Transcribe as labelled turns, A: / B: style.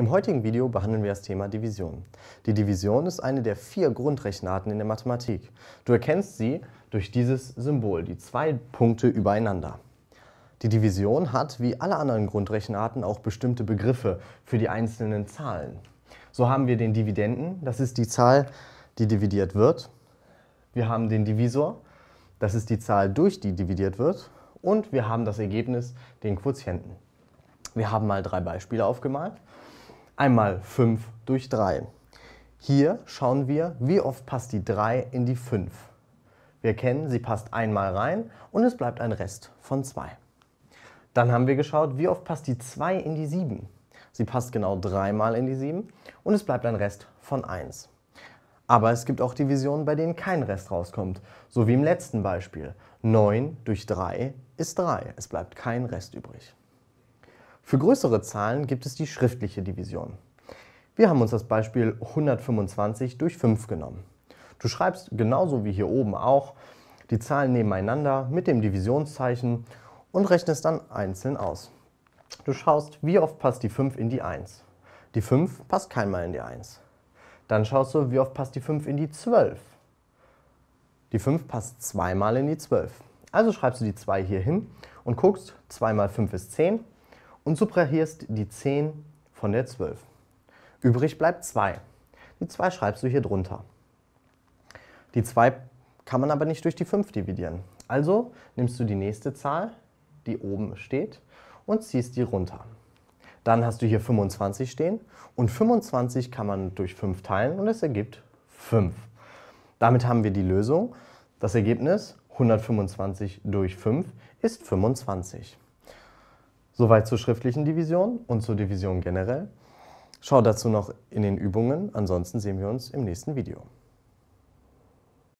A: Im heutigen Video behandeln wir das Thema Division. Die Division ist eine der vier Grundrechenarten in der Mathematik. Du erkennst sie durch dieses Symbol, die zwei Punkte übereinander. Die Division hat, wie alle anderen Grundrechenarten, auch bestimmte Begriffe für die einzelnen Zahlen. So haben wir den Dividenden, das ist die Zahl, die dividiert wird. Wir haben den Divisor, das ist die Zahl, durch die dividiert wird. Und wir haben das Ergebnis, den Quotienten. Wir haben mal drei Beispiele aufgemalt einmal 5 durch 3. Hier schauen wir, wie oft passt die 3 in die 5. Wir erkennen, sie passt einmal rein und es bleibt ein Rest von 2. Dann haben wir geschaut, wie oft passt die 2 in die 7. Sie passt genau dreimal in die 7 und es bleibt ein Rest von 1. Aber es gibt auch Divisionen, bei denen kein Rest rauskommt, so wie im letzten Beispiel. 9 durch 3 ist 3, es bleibt kein Rest übrig. Für größere Zahlen gibt es die schriftliche Division. Wir haben uns das Beispiel 125 durch 5 genommen. Du schreibst genauso wie hier oben auch die Zahlen nebeneinander mit dem Divisionszeichen und rechnest dann einzeln aus. Du schaust, wie oft passt die 5 in die 1. Die 5 passt keinmal in die 1. Dann schaust du, wie oft passt die 5 in die 12. Die 5 passt zweimal in die 12. Also schreibst du die 2 hier hin und guckst, 2 mal 5 ist 10 und subtrahierst die 10 von der 12. Übrig bleibt 2. Die 2 schreibst du hier drunter. Die 2 kann man aber nicht durch die 5 dividieren. Also nimmst du die nächste Zahl, die oben steht, und ziehst die runter. Dann hast du hier 25 stehen und 25 kann man durch 5 teilen und es ergibt 5. Damit haben wir die Lösung. Das Ergebnis 125 durch 5 ist 25. Soweit zur schriftlichen Division und zur Division generell. Schau dazu noch in den Übungen, ansonsten sehen wir uns im nächsten Video.